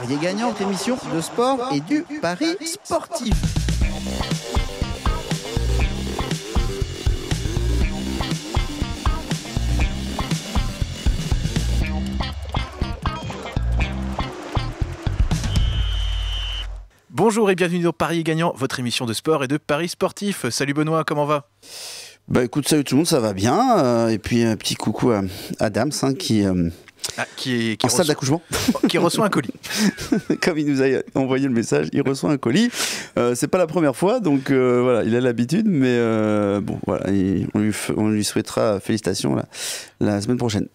Parier gagnant, émission de sport et du Paris sportif. Bonjour et bienvenue dans Paris Gagnant, votre émission de sport et de paris sportif. Salut Benoît, comment va Bah écoute, salut tout le monde, ça va bien. Euh, et puis un petit coucou à Adams hein, qui, euh, ah, qui, en salle d'accouchement Qui reçoit un colis. Comme il nous a envoyé le message, il reçoit un colis. Euh, c'est pas la première fois, donc euh, voilà, il a l'habitude, mais euh, bon, voilà, on, lui, souhaitera félicitations la semaine prochaine.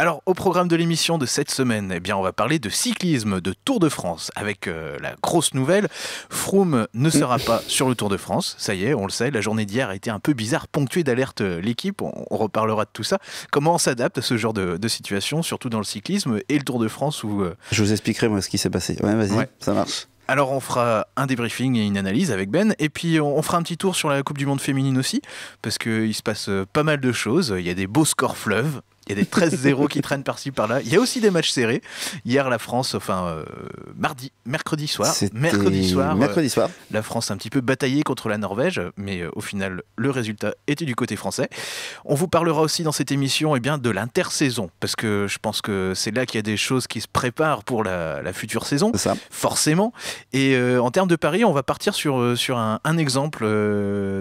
Alors, au programme de l'émission de cette semaine, eh bien, on va parler de cyclisme, de Tour de France, avec euh, la grosse nouvelle. Froome ne mm. sera pas sur le Tour de France. Ça y est, on le sait, la journée d'hier a été un peu bizarre, ponctuée d'alerte euh, l'équipe. On, reparlera de tout ça. Comment on s'adapte à ce genre de, situation, surtout dans le cyclisme et le Tour de France où. Euh, Je vous expliquerai, moi, ce qui s'est passé. Ouais, vas-y, ça marche. Alors on fera un débriefing et une analyse avec Ben, et puis on fera un petit tour sur la Coupe du Monde féminine aussi, parce qu'il se passe pas mal de choses, il y a des beaux scores fleuves, il y a des 13-0 qui traînent par-ci par-là. Il y a aussi des matchs serrés. Hier, la France, enfin euh, mardi, mercredi soir, mercredi soir, euh, mercredi soir. la France a un petit peu bataillé contre la Norvège, mais euh, au final, le résultat était du côté français. On vous parlera aussi dans cette émission et eh bien, de l'intersaison, parce que je pense que c'est là qu'il y a des choses qui se préparent pour la, future saison, ça. forcément. Et en termes de paris, on va partir sur, sur un, exemple,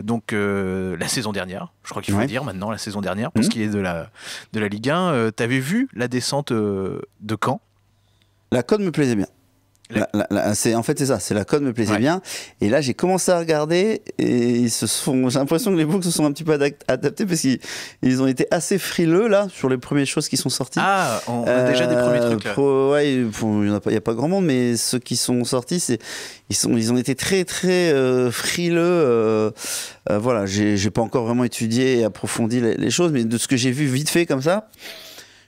donc la saison dernière, je crois qu'il faut le dire maintenant, la saison dernière, pour mmh. ce qui est de la, de la Ligue euh, t'avais vu la descente euh, de Caen La Côte me plaisait bien c'est, en fait, c'est ça. C'est la code me plaisait bien. Et là, j'ai commencé à regarder et se sont, j'ai l'impression que les books se sont un petit peu adaptés parce qu'ils ont été assez frileux, là, sur les premières choses qui sont sorties. Ah, on a déjà des premiers trucs, euh, ouais, il n'y a, pas grand monde, mais ceux qui sont sortis, c'est, ils ont été très, très euh, frileux, euh, voilà. J'ai, pas encore vraiment étudié et approfondi les, les choses, mais de ce que j'ai vu vite fait comme ça,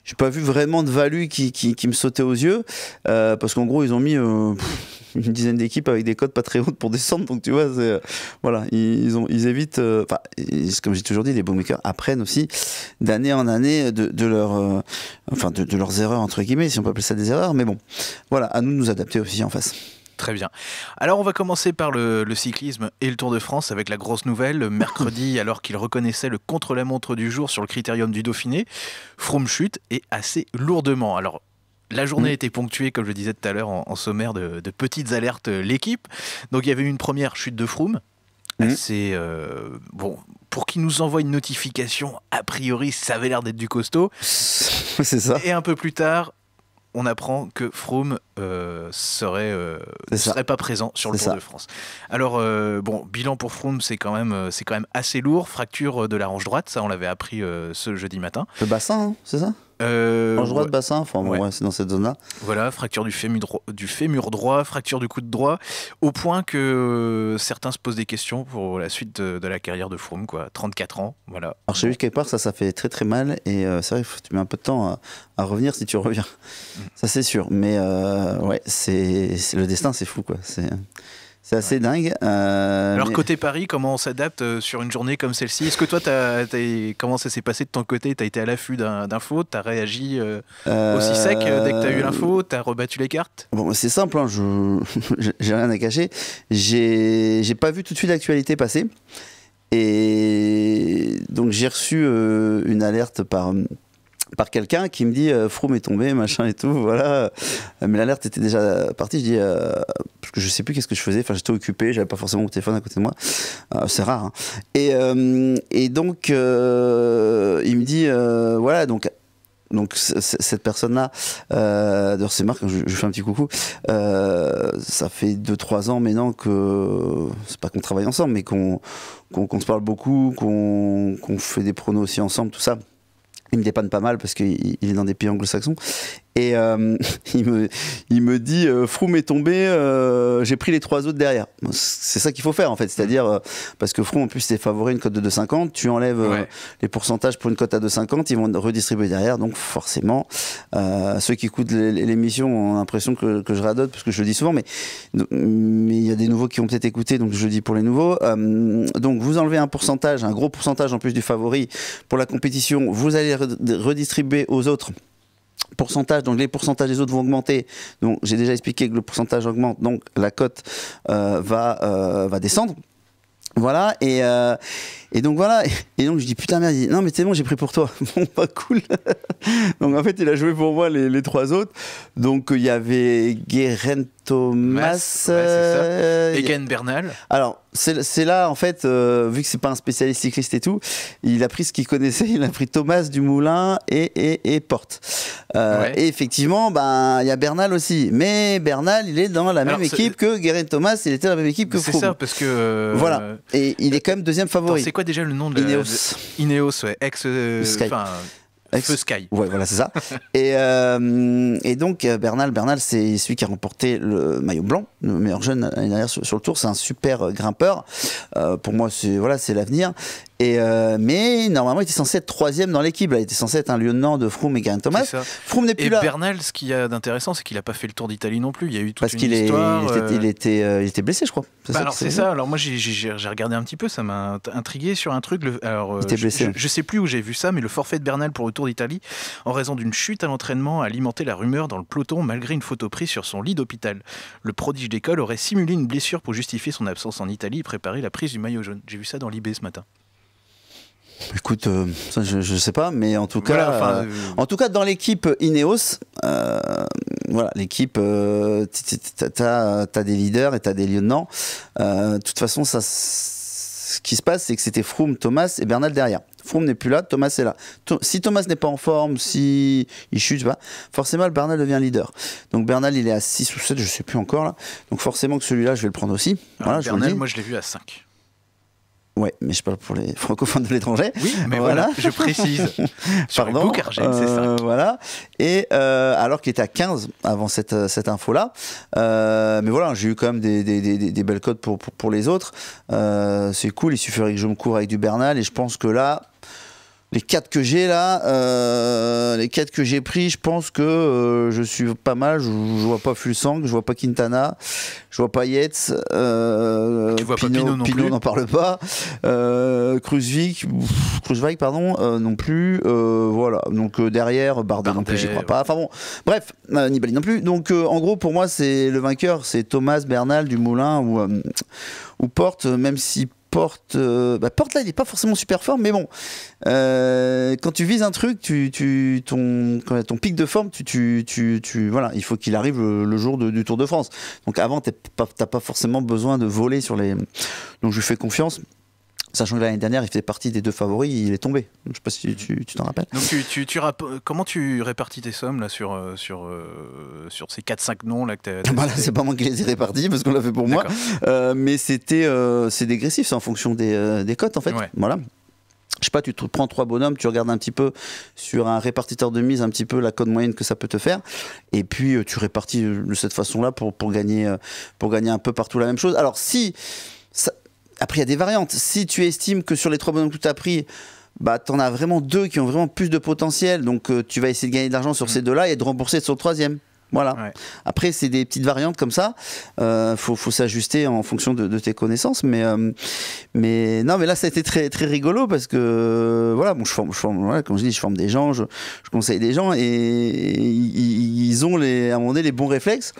j'ai pas vu vraiment de value qui, me sautait aux yeux euh, parce qu'en gros ils ont mis euh, une dizaine d'équipes avec des codes pas très hautes pour descendre donc tu vois euh, voilà ils, ont ils évitent enfin comme j'ai toujours dit les bookmakers apprennent aussi d'année en année de, de leur enfin de, leurs erreurs entre guillemets si on peut appeler ça des erreurs mais bon voilà à nous de nous adapter aussi en face Très bien. Alors on va commencer par le, cyclisme et le Tour de France avec la grosse nouvelle. Mercredi, alors qu'il reconnaissait le contre-la-montre du jour sur le critérium du Dauphiné, Froome chute et assez lourdement. Alors la journée était ponctuée, comme je le disais tout à l'heure, en, sommaire de, petites alertes euh, l'équipe. Donc il y avait eu une première chute de Froome. C'est mmh. euh, bon pour qui nous envoie une notification. A priori, ça avait l'air d'être du costaud. C'est ça. Et un peu plus tard, on apprend que Froome euh, serait ne euh, serait pas présent sur le Tour de France. Alors euh, bon, bilan pour Froome, c'est quand même c'est quand même assez lourd, fracture de la hanche droite, ça on l'avait appris ce jeudi matin. Le bassin, hein, c'est ça euh, droit de bassin, enfin, c'est dans cette zone-là. Voilà, fracture du fémur, droit, fracture du coude droit, au point que certains se posent des questions pour la suite de, la carrière de Froome, quoi. 34 ans, voilà. Alors, sais lui, quelque part, ça, ça fait très très mal, et ça, euh, c'est vrai, tu mets un peu de temps à, revenir si tu reviens. Mm. Ça, c'est sûr, mais euh, ouais, c'est le destin, c'est fou, quoi. C'est. C'est assez dingue. Euh, Alors, côté Paris, comment on s'adapte euh, sur une journée comme celle-ci Est-ce que toi, comment ça s'est passé de ton côté Tu as été à l'affût d'infos Tu as réagi euh, aussi sec dès que tu as eu l'info Tu as rebattu les cartes Bon, c'est simple, hein, je j'ai rien à cacher. J'ai pas vu tout de suite l'actualité passer. Et donc, j'ai reçu une alerte par par quelqu'un qui me dit euh, Froome est tombé, machin et tout, voilà. Euh, mais l'alerte était déjà partie. Je dis, euh, parce que je sais plus qu'est-ce que je faisais. Enfin, j'étais occupé, j'avais pas forcément mon téléphone à côté de moi. Euh, c'est rare. Hein. Et, et, donc, il me dit, voilà, donc. Donc cette personne-là, d'ailleurs c'est Marc, je, fais un petit coucou, ça fait 2-3 ans maintenant que, c'est pas qu'on travaille ensemble, mais qu'on qu'on se parle beaucoup, qu'on qu'on fait des pronos aussi ensemble, tout ça il me dépanne pas mal parce qu'il est dans des pays anglo-saxons. Et euh, il, me, il me dit euh, Froome est tombé, euh, j'ai pris les trois autres derrière. C'est ça qu'il faut faire en fait, c'est-à-dire mmh. euh, parce que Froome en plus c'est favori une cote de 2,50, tu enlèves les pourcentages pour une cote à 2,50, ils vont redistribuer derrière, donc forcément ceux qui écoutent l'émission ont l'impression que, que, je radote parce que je le dis souvent, mais mais il y a des nouveaux qui ont peut-être écouté, donc je le dis pour les nouveaux. donc vous enlevez un pourcentage, un gros pourcentage en plus du favori pour la compétition, vous allez redistribuer aux autres pourcentage, donc les pourcentages des autres vont augmenter. Donc j'ai déjà expliqué que le pourcentage augmente, donc la cote euh, va, euh, va descendre. Voilà, et, euh, et donc voilà, et donc je dis putain merde, non mais c'est bon, j'ai pris pour toi. Bon, pas cool. donc en fait, il a joué pour moi les, trois autres. Donc il y avait Guérin Thomas. et Egan Bernal. Alors, c'est là, en fait, euh, vu que c'est pas un spécialiste cycliste et tout, il a pris ce qu'il connaissait, il a pris Thomas Dumoulin et, et, et Porte. Euh, et effectivement, ben, il y a Bernal aussi. Mais Bernal, il est dans la même équipe que Guérin Thomas, il était dans la même équipe que C'est ça, parce que. Euh, voilà. Et il est quand même deuxième favori. C'est quoi déjà le nom de Ineos. Ineos, ouais, ex. Feu Sky. Ouais, voilà, c'est ça. et, euh, et, donc, euh, Bernal, Bernal c'est celui qui a remporté le maillot blanc, le meilleur jeune l'année sur, le tour. C'est un super euh, grimpeur. pour moi, c'est voilà, l'avenir. Et mais normalement, il était censé être troisième dans l'équipe. Il était censé être un lieutenant de Froome et Garin Thomas. Froome n'est plus là. Et Bernal, ce qu'il y a d'intéressant, c'est qu'il n'a pas fait le Tour d'Italie non plus. Il y a eu toute Parce une histoire. Parce qu'il était, il était, blessé, je crois. Bah alors c'est ça. Alors moi, j'ai regardé un petit peu. Ça m'a intrigué sur un truc. Le, alors, il était blessé. Je, je, sais plus où j'ai vu ça, mais le forfait de Bernal pour le Tour d'Italie en raison d'une chute à l'entraînement a alimenté la rumeur dans le peloton malgré une photo prise sur son lit d'hôpital. Le prodige d'école aurait simulé une blessure pour justifier son absence en Italie et préparer la prise du maillot jaune. J'ai vu ça dans l'IB ce matin. Écoute, euh, ça, je, je sais pas, mais en tout cas, euh, en tout cas dans l'équipe Ineos, euh, voilà, l'équipe, t'as as des leaders et t'as des lieutenants. De toute façon, ça, ce qui se passe, c'est que c'était Froome, Thomas et Bernal derrière. Froome n'est plus là, Thomas est là. Si Thomas n'est pas en forme, si il chute, pas, bah, forcément le Bernal devient leader. Donc Bernal, il est à 6 ou 7, je sais plus encore là. Donc forcément que celui-là, je vais le prendre aussi. Ah, voilà, Bernal, moi je l'ai vu à 5. Ouais, mais je parle pour les francophones de l'étranger. Oui, mais voilà, je précise. Sur Pardon. Euh, voilà. Et euh, alors qu'il était à 15 avant cette, euh, cette info-là. mais voilà, j'ai eu quand même des, belles codes pour, pour, les autres. C'est cool, il suffirait que je me cours avec du Bernal. Et je pense que là, les quatre que j'ai là, euh, les quatre que j'ai pris, je pense que euh, je suis pas mal. Je, vois pas Fulsang, je vois pas Quintana, je vois pas Yates. Euh, Pino, n'en parle pas. Euh, pardon, euh, non plus. voilà. Donc derrière, Bardet, non plus, j'y crois pas. Enfin bon, bref, Nibali non plus. Donc en gros, pour moi, c'est le vainqueur, c'est Thomas Bernal du Moulin ou ou Porte, même si porte, euh, bah, porte là, il n'est pas forcément super fort, mais bon, euh, quand tu vises un truc, tu, tu ton, ton pic de forme, tu, tu, tu, voilà, il faut qu'il arrive le, jour du Tour de France. Donc avant, tu n'as pas, pas, forcément besoin de voler sur les. Donc je lui fais confiance. Sachant que l'année dernière, il faisait partie des deux favoris, il est tombé. Je ne sais pas si tu t'en rappelles. comment tu répartis tes sommes là, sur, euh, sur, euh, sur ces 4-5 noms là, que tu as, C'est pas moi qui les ai répartis parce qu'on l'a fait pour moi. Euh, mais c'était, c'est dégressif, c'est en fonction des, des, cotes en fait. Voilà je sais pas, tu te prends trois bonhommes, tu regardes un petit peu sur un répartiteur de mise, un petit peu la cote moyenne que ça peut te faire, et puis tu répartis de cette façon-là pour, pour, gagner, pour gagner un peu partout la même chose. Alors si après, il y a des variantes. Si tu estimes que sur les trois bonhommes que tu as pris, bah, tu en as vraiment deux qui ont vraiment plus de potentiel. Donc, euh, tu vas essayer de gagner de l'argent sur mm. ces deux-là et de rembourser sur le troisième. Voilà. Après, c'est des petites variantes comme ça. Euh, faut, s'ajuster en fonction de, tes connaissances. Mais, euh, mais non, mais là, ça a été très, très rigolo parce que voilà, bon, je forme, je forme je dis, je forme des gens, je, conseille des gens et, ils ont les, à un moment donné les bons réflexes.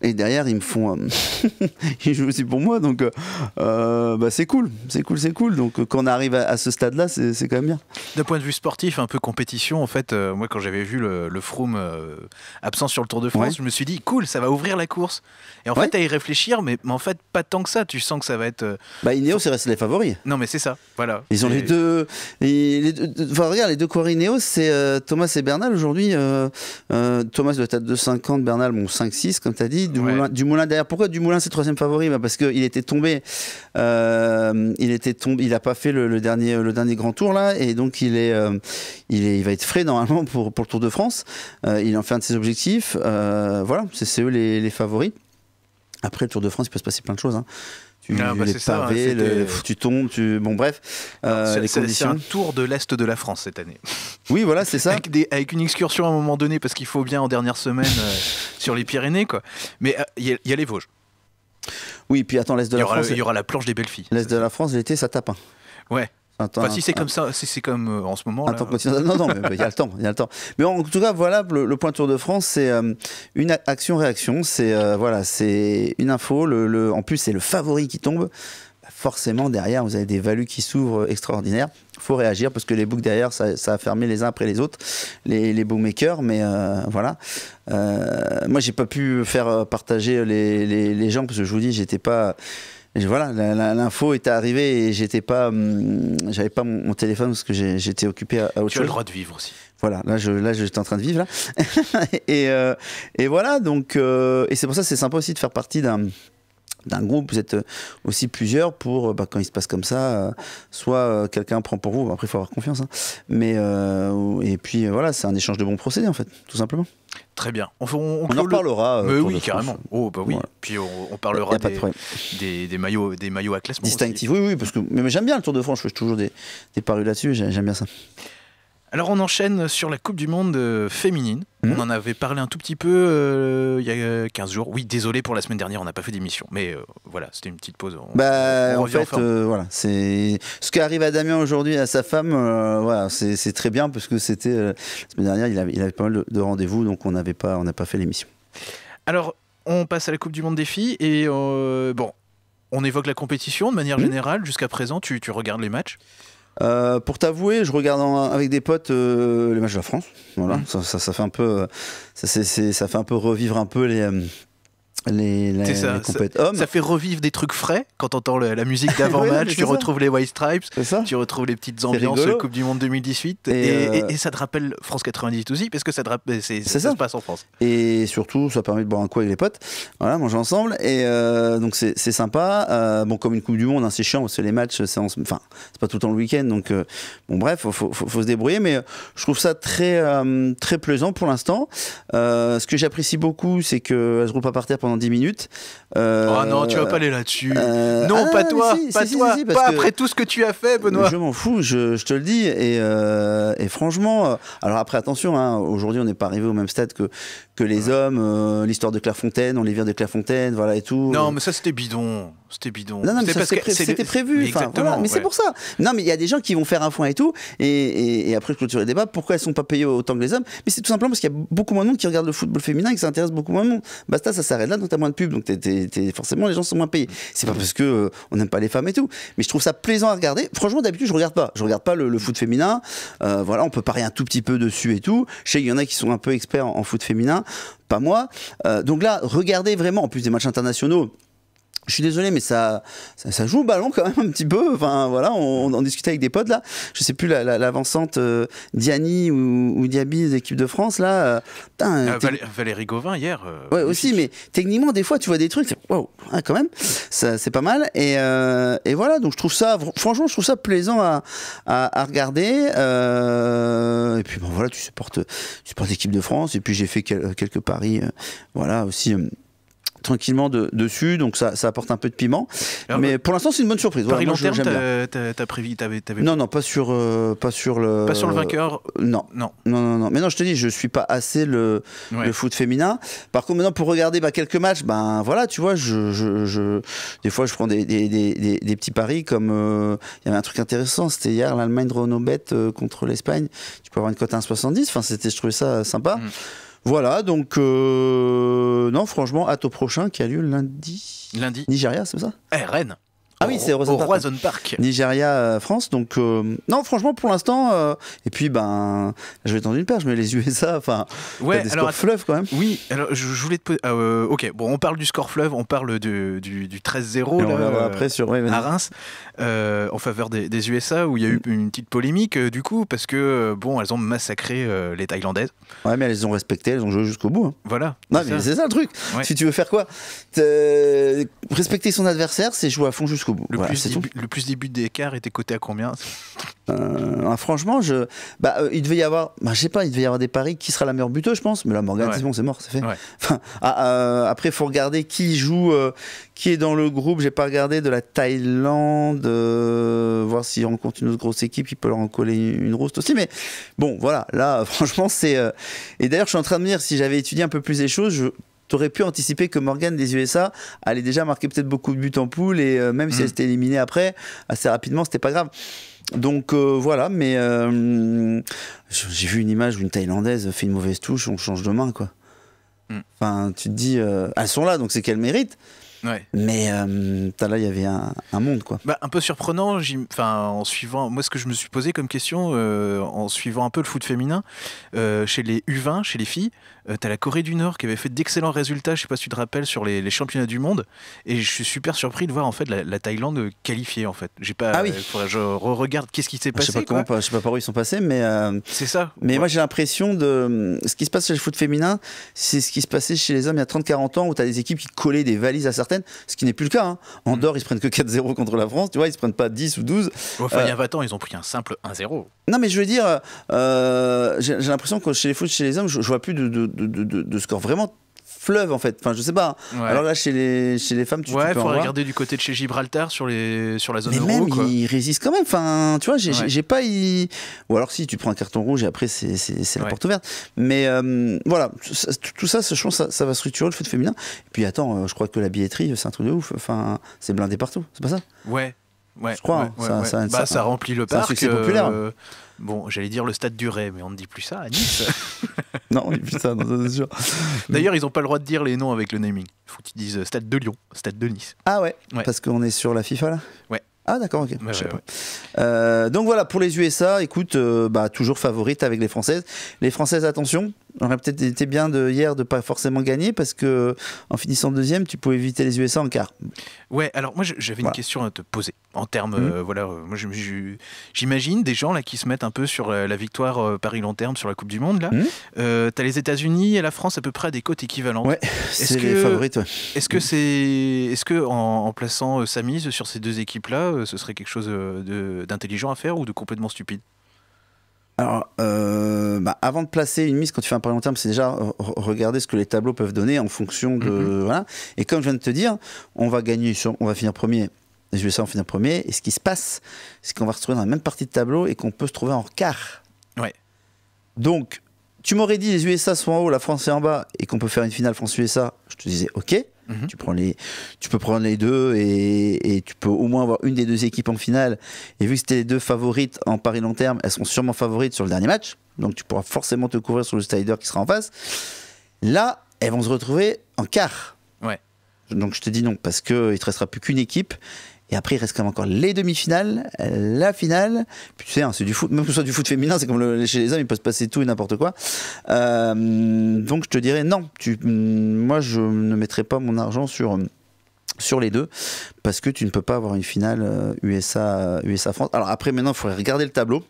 Et derrière, ils me font. Euh, ils jouent aussi pour moi, donc euh, euh, bah, c'est cool, c'est cool, c'est cool. Donc quand on arrive à, ce stade-là, c'est quand même bien. D'un point de vue sportif, un peu compétition, en fait, moi quand j'avais vu le, le Froome absent sur le Tour de France, je me suis dit, cool, ça va ouvrir la course. Et en fait, à y réfléchir, mais, en fait, pas tant que ça, tu sens que ça va être. Bah, Ineos, c'est resté les favoris. Non, mais c'est ça, voilà. Ils ont les deux. Enfin, regarde, les deux coureurs Ineos, c'est Thomas et Bernal aujourd'hui. Thomas doit être à 2,50, Bernal, bon, 5,6, comme tu as dit du, moulin, Pourquoi du moulin c'est troisième favori bah Parce qu'il était tombé, euh, il était tombé, il n'a pas fait le, dernier, le dernier grand tour là, et donc il est, euh, il il va être frais normalement pour, pour le Tour de France. Euh, il en fait un de ses objectifs. voilà, c'est eux les, favoris. Après le Tour de France, il peut se passer plein de choses. Hein tu ah, bah, hein, tu tombes, tu bon bref, euh, les conditions. C'est un tour de l'est de la France cette année. Oui, voilà, c'est ça. Avec, une excursion à un moment donné parce qu'il faut bien en dernière semaine euh, sur les Pyrénées quoi. Mais il euh, y, a les Vosges. Oui, puis attends, l'est de la France. Il y aura la planche des belles filles. L'est de la France l'été, ça tape. Hein. Ouais si c'est comme ça, si c'est comme euh, en ce moment. Non, non, il y a le temps, il y a le temps. Mais en tout cas, voilà, le, point Tour de France, c'est euh, une action-réaction. C'est euh, voilà, c'est une info. Le, en plus, c'est le favori qui tombe. Bah, forcément, derrière, vous avez des values qui s'ouvrent extraordinaires. faut réagir parce que les books derrière, ça, ça, a fermé les uns après les autres, les, les bookmakers. Mais voilà. moi, j'ai pas pu faire partager les, les, les gens parce que je vous dis, j'étais pas voilà, l'info était arrivée et j'étais pas, hum, j'avais pas mon téléphone parce que j'étais occupé à, autre chose. Tu as le droit de vivre aussi. Voilà, là je, là j'étais en train de vivre là. et, euh, et, voilà donc euh, et c'est pour ça c'est sympa aussi de faire partie d'un groupe, vous êtes euh, aussi plusieurs pour, bah, quand il se passe comme ça, soit quelqu'un prend pour vous, après il faut avoir confiance, hein. mais et puis voilà, c'est un échange de bons procédés en fait, tout simplement. Très bien. On, on, en parlera. Euh, oui, carrément. Oh, bah oui. Puis on, parlera des, des, maillots, des maillots à classement. distinctif. oui, oui, parce que j'aime bien le Tour de France. Je fais toujours des, des là-dessus. J'aime bien ça. Alors on enchaîne sur la Coupe du Monde euh, féminine. Mhm. On en avait parlé un tout petit peu euh, il y a 15 jours. Oui, désolé pour la semaine dernière, on n'a pas fait d'émission. Mais euh, voilà, c'était une petite pause. Bah, en fait, voilà, c'est ce qui arrive à Damien aujourd'hui à sa femme. voilà, c'est très bien parce que c'était la semaine dernière, il avait, avait pas mal de, rendez-vous, donc on n'avait pas, on n'a pas fait l'émission. Alors on passe à la Coupe du Monde des filles et bon, on évoque la compétition de manière mhm. générale. Jusqu'à présent, tu regardes les matchs. Euh, pour t'avouer, je regarde avec des potes euh, les matchs de la France. Voilà, mmh. ça, ça, fait un peu, euh, ça, ça fait un peu revivre un peu les, les, ça, fait revivre des trucs frais quand t'entends la musique d'avant-match, tu retrouves les White Stripes, tu retrouves les petites ambiances de Coupe du Monde 2018 et, ça te rappelle France 98 aussi parce que ça ça, se passe en France. Et surtout, ça permet de boire un coup avec les potes, voilà, manger ensemble et euh, donc c'est, sympa. Euh, bon, comme une Coupe du Monde, hein, c'est chiant parce les matchs, c'est, enfin, c'est pas tout le temps le week-end, donc euh, bon, bref, faut, faut, se débrouiller, mais je trouve ça très, très plaisant pour l'instant. ce que j'apprécie beaucoup, c'est qu'elle se roule pas par terre pendant 10 minutes. oh non, tu vas pas aller là-dessus. Euh, non, ah, pas toi, pas toi, pas après tout ce que tu as fait, Benoît. Je m'en fous, je, te le dis. Et, euh, et franchement, alors après, attention, hein, aujourd'hui, on n'est pas arrivé au même stade que, que les hommes, euh, l'histoire de Clairefontaine, on les vire de Clairefontaine, voilà et tout. Non, mais ça c'était bidon, c'était bidon. Non, mais c'était prévu. Exactement. mais c'est pour ça. Non, mais il y a des gens qui vont faire un foin et tout, et, après je clôture les débats. Pourquoi elles sont pas payées autant que les hommes Mais c'est tout simplement parce qu'il y a beaucoup moins de monde qui regarde le football féminin et que ça intéresse beaucoup moins de monde. Basta, ça s'arrête là, donc t'as moins de pub, donc forcément les gens sont moins payés. C'est pas parce que euh, on n'aime pas les femmes et tout, mais je trouve ça plaisant à regarder. Franchement, d'habitude je regarde pas, je regarde pas le, foot féminin. Euh, voilà, on peut parier un tout petit peu dessus et tout. Je sais qu'il y en a qui sont un peu experts en foot féminin pas moi. Euh, donc là, regardez vraiment, en plus des matchs internationaux, je suis désolé, mais ça, ça, ça, joue au ballon quand même un petit peu. Enfin, voilà, on, en discutait avec des potes là. Je sais plus l'avancante la, la, euh, Diani ou, ou Diaby des équipes de France là. Euh, ah, euh, Valérie Gauvin hier. ouais, aussi, mais techniquement, des fois, tu vois des trucs, Wow, quand même, c'est pas mal. Et, et, voilà, donc je trouve ça, franchement, je trouve ça plaisant à, à, regarder. et puis, bon, voilà, tu supportes, tu supportes l'équipe de France. Et puis, j'ai fait quelques paris, voilà, aussi tranquillement de, dessus, donc ça, ça, apporte un peu de piment. mais bah, pour l'instant, c'est une bonne surprise. Paris voilà, long t'as prévu, t'avais, Non, non, pas sur, euh, pas sur le. Pas sur le vainqueur. Euh, non. non, non, non, Mais non, je te dis, je suis pas assez le, foot féminin. Par contre, maintenant, pour regarder bah, quelques matchs, ben voilà, tu vois, je, je, des fois, je prends des, des, des, petits paris comme euh, il y avait un truc intéressant, c'était hier l'Allemagne Renault bête contre l'Espagne. Tu peux avoir une cote à 1,70. Enfin, c'était, je trouvais ça sympa. Mm. Voilà, donc euh, non, franchement, à tout prochain qui a lieu lundi. Lundi. Nigeria, c'est ça Eh, Rennes ah oui, c'est au zone Park. Park. Nigeria, euh, France. Donc, euh, non, franchement, pour l'instant. Euh, et puis, ben, je vais tendre une perche, mais les USA, enfin, ouais, des alors, scores quand même. Oui, alors je, voulais te poser. ok, bon, on parle du score fleuve, on parle du, 13-0. On après sur. à Reims, en faveur des, USA, où il y a eu mm. une petite polémique, du coup, parce que, bon, elles ont massacré les Thaïlandaises. Ouais, mais elles les ont respectées, elles ont joué jusqu'au bout. Hein. Voilà. Non, mais c'est ça le truc. Si tu veux faire quoi Respecter son adversaire, c'est jouer à fond jusqu'au le, plus début le des d'écart était coté à combien euh, ah, franchement, je, bah, euh, il devait y avoir, bah, je sais pas, il devait y avoir des paris qui sera la meilleure buteuse, je pense. Mais là, Morgan, c'est bon, c'est mort, c'est fait. Après, Enfin, ah, euh, après, faut regarder qui joue, qui est dans le groupe. J'ai pas regardé de la Thaïlande, voir s'ils rencontrent une autre grosse équipe, il peut leur en coller une, rousse aussi. Mais bon, voilà, là, franchement, c'est. et d'ailleurs, je suis en train de me dire, si j'avais étudié un peu plus les choses, je tu aurais pu anticiper que Morgan des USA allait déjà marquer peut-être beaucoup de buts en poule et euh, même si mm. elle s'était éliminée après, assez rapidement, c'était pas grave. Donc euh, voilà, mais euh, j'ai vu une image où une Thaïlandaise fait une mauvaise touche, on change de main quoi. Mm. Enfin, tu te dis, elles sont là, donc c'est qu'elles méritent. Ouais. Mais là, il y avait un, monde quoi. Bah, un peu surprenant, enfin, en suivant, moi ce que je me suis posé comme question en suivant un peu le foot féminin chez les U20, chez les filles, euh, t'as la Corée du Nord qui avait fait d'excellents résultats, je sais pas si tu te rappelles, sur les, championnats du monde. Et je suis super surpris de voir en fait la, Thaïlande qualifiée en fait. J'ai pas, ah oui. je regarde qu'est-ce qui s'est passé. Je sais pas comment, sais pas par où ils sont passés, mais euh, c'est ça. Mais moi j'ai l'impression de ce qui se passe chez le foot féminin, c'est ce qui se passait chez les hommes il y a 30-40 ans où tu as des équipes qui collaient des valises à certaines, ce qui n'est plus le cas. Hein. En mm. dehors ils se prennent que 4-0 contre la France, tu vois, ils se prennent pas 10 ou 12. Enfin, il y a 20 euh, ans ils ont pris un simple 1-0. Non, mais je veux dire, euh, euh, j'ai l'impression que chez les foot, chez les hommes, je, vois plus de, de, score vraiment fleuve en fait. Enfin, je sais pas. Alors là, chez les, chez les femmes, tu, ouais, tu faut regarder du côté de chez Gibraltar sur, les, sur la zone Mais euro, même, ils résistent quand même. Enfin, tu vois, j'ai pas. Ou alors, si tu prends un carton rouge et après, c'est la porte ouverte. Mais euh, voilà, tout ça, je pense, ça, ça, va structurer le foot féminin. Et puis, attends, je crois que la billetterie, c'est un truc de ouf. Enfin, c'est blindé partout, c'est pas ça Ouais. Ouais, je crois. Hein. Bah, ça, ça, hein. remplit le parc. C'est euh, populaire. bon, j'allais dire le stade du Ray, mais on ne dit plus ça à Nice. non, c'est sûr. D'ailleurs, ils n'ont pas le droit de dire les noms avec le naming. Il faut qu'ils disent euh, stade de Lyon, stade de Nice. Ah ouais, Parce qu'on est sur la FIFA là Ouais. Ah d'accord, ok. Euh, donc voilà, pour les USA, écoute, bah, toujours favorite avec les Françaises. Les Françaises, attention, on aurait peut-être été bien de hier de pas forcément gagner parce que en finissant deuxième, tu pouvais éviter les USA en quart. Ouais, alors moi j'avais une question à te poser en termes, mhm. euh, voilà, euh, moi j'imagine des gens là qui se mettent un peu sur euh, la, victoire Paris long terme sur la Coupe du Monde là. Mhm. les États-Unis et la France à peu près à des cotes équivalentes. Ouais, c'est les Est-ce que c'est, est-ce que en, plaçant sa mise sur ces deux équipes là, ce serait quelque chose d'intelligent à faire ou de complètement stupide? Alors, euh, bah, avant de placer une mise, quand tu fais un pari long terme, c'est déjà euh, regarder ce que les tableaux peuvent donner en fonction de. Mhm. Et comme je viens de te dire, on va gagner, on va finir premier. Je vais ça finir premier. Et ce qui se passe, c'est qu'on va se retrouver dans la même partie de tableau et qu'on peut se trouver en quart. Ouais. Donc, tu m'aurais dit les USA sont en haut, la France est en bas, et qu'on peut faire une finale France-USA. Je te disais, ok. Mhm. Tu, prends les, tu peux prendre les deux et, tu peux au moins avoir une des deux équipes en finale. Et vu que c'était les deux favorites en Paris long terme, elles sont sûrement favorites sur le dernier match. Donc tu pourras forcément te couvrir sur le slider qui sera en face. Là, elles vont se retrouver en quart. Ouais. Donc je te dis non, parce qu'il ne te restera plus qu'une équipe. Et après, il reste quand même encore les demi-finales, euh, la finale. Puis tu sais, hein, c'est du foot. Même que ce soit du foot féminin, c'est comme chez les hommes, il peut se passer tout et n'importe quoi. Euh, donc je te dirais non. Mm, moi, je ne mettrai pas mon argent sur sur les deux parce que tu ne peux pas avoir une finale USA euh, USA France. Alors après, maintenant, il faudrait regarder le tableau.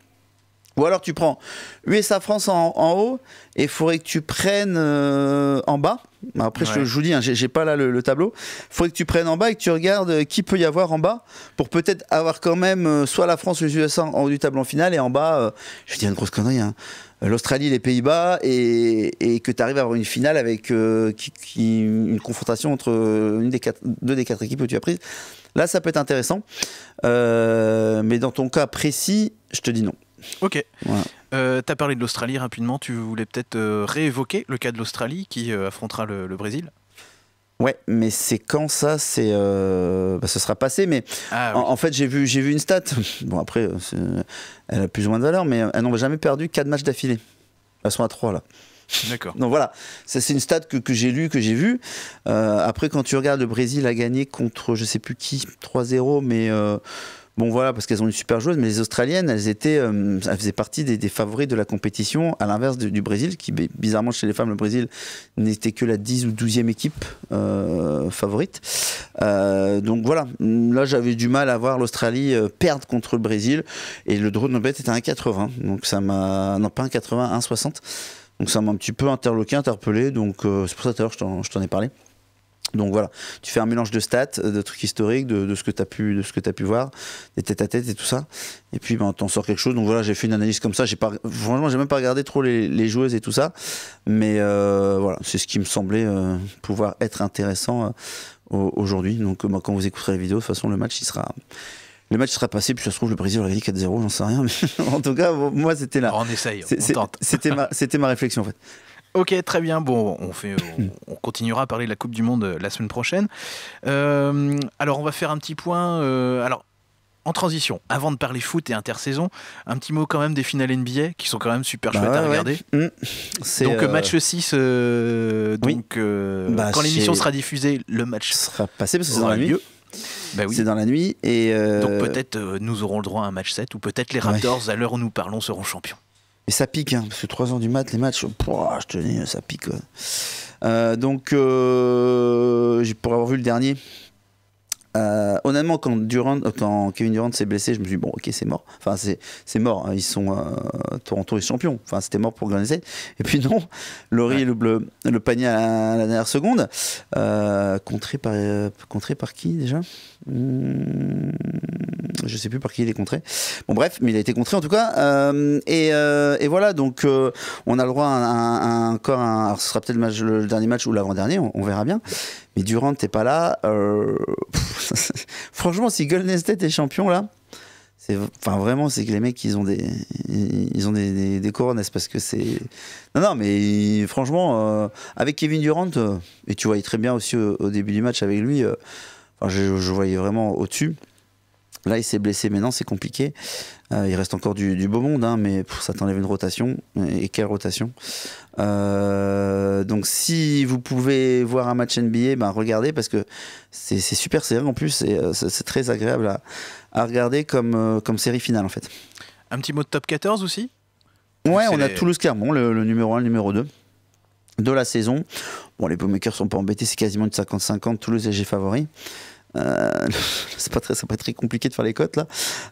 Ou alors tu prends USA-France en, haut et il faudrait que tu prennes euh, en bas. Après, je, vous dis, hein, j'ai pas là le, tableau. Il faudrait que tu prennes en bas et que tu regardes euh, qui peut y avoir en bas pour peut-être avoir quand même euh, soit la France ou les USA en haut du tableau en finale et en bas, je dis une grosse connerie, hein, l'Australie, les Pays-Bas et, que tu arrives à avoir une finale avec une confrontation entre une des deux des quatre équipes que tu as prises. Là, ça peut être intéressant. mais dans ton cas précis, je te dis non. Ok. Euh, tu as parlé de l'Australie rapidement, tu voulais peut-être euh, réévoquer le cas de l'Australie qui euh, affrontera le, Brésil Ouais, mais c'est quand ça C'est bah, ce sera passé, mais ah en, fait j'ai vu vu une stat. Bon après, elle a plus ou moins de valeur, mais elle n'ont jamais perdu 4 matchs d'affilée. Elles sont à 3 là. D'accord. Donc voilà, c'est une stat que, j'ai lue, que j'ai vue. après, quand tu regardes, le Brésil a gagné contre je sais plus qui, 3-0, mais Bon, voilà, parce qu'elles ont une super joueuse, mais les Australiennes, elles, étaient, elles euh, faisaient partie des, favoris de la compétition, à l'inverse du Brésil, qui, bizarrement, chez les femmes, le Brésil n'était que la 10 ou 12e équipe euh, favorite. Euh, donc voilà, là, j'avais du mal à voir l'Australie perdre contre le Brésil, et le Drone était un 80, donc ça m'a. Non, pas un 80, un 60. Donc ça m'a un petit peu interloqué, interpellé, donc c'est pour ça que je t'en ai parlé. Donc voilà, tu fais un mélange de stats, euh, de trucs historiques, de, ce que tu as pu, de ce que as pu voir, des tête à tête et tout ça. Et puis ben t'en sors quelque chose. Donc voilà, j'ai fait une analyse comme ça. J'ai pas, franchement, j'ai même pas regardé trop les, les, joueuses et tout ça. Mais euh, voilà, c'est ce qui me semblait euh, pouvoir être intéressant aujourd'hui. Donc moi quand vous écouterez la vidéo, de toute façon, le match il sera. Le match sera passé, puis ça se trouve, le Brésil aurait dit 4-0, j'en sais rien. Mais en tout cas, moi, c'était là. On essaye, C'était ma, ma réflexion, en fait. Ok, très bien. Bon, on, fait, on, continuera à parler de la Coupe du Monde euh, la semaine prochaine. Euh, alors, on va faire un petit point. Euh, alors, en transition, avant de parler foot et intersaison, un petit mot quand même des finales NBA qui sont quand même super bah chouettes à regarder. Mmh. Donc match 6, bah, quand l'émission sera diffusée, le match sera passé parce que c'est dans la nuit. Bah c'est dans la nuit et donc peut-être nous aurons le droit à un match 7 ou peut-être les Raptors à l'heure où nous parlons seront champions. Mais ça pique, hein, parce que 3 ans du mat, les matchs, je te dis, ça pique. Euh, donc, euh, pour avoir vu le dernier, euh, honnêtement, quand, Durant, quand Kevin Durant s'est blessé, je me suis dit, bon, ok, c'est mort. Enfin, c'est mort. Hein. Ils sont, euh, Toronto est champion. Enfin, c'était mort pour Golden Et puis non, Laurie et le, le panier à la, dernière seconde. Euh, contré, par, contré par qui déjà Je hmm, Je sais plus par qui il est contré. Bon, bref, mais il a été contré en tout cas. Et, voilà, donc on a le droit à, un, encore un. Alors, ce sera peut-être le, dernier match ou l'avant-dernier, on, verra bien. Mais Durant n'est pas là. Franchement, si Golden State est champion là, c'est enfin vraiment c'est que les mecs ils ont des ils ont des, des, couronnes parce que c'est non non mais franchement euh, avec Kevin Durant euh, et tu voyais très bien aussi au, début du match avec lui euh, enfin, je, voyais vraiment au-dessus Là, il s'est blessé, maintenant c'est compliqué. Euh, il reste encore du, beau monde, hein, mais ça t'enlève une rotation. Et quelle rotation euh, Donc, si vous pouvez voir un match NBA, ben regardez parce que c'est super serré en plus euh, c'est très agréable à, regarder comme, comme série finale en fait. Un petit mot de top 14 aussi Ouais, on a Toulouse-Clermont, le, numéro 1, le numéro 2 de la saison. Bon, les ne sont pas embêtés, c'est quasiment une 50-50, Toulouse est G favori. Euh, c'est pas très, pas très compliqué de faire les cotes là.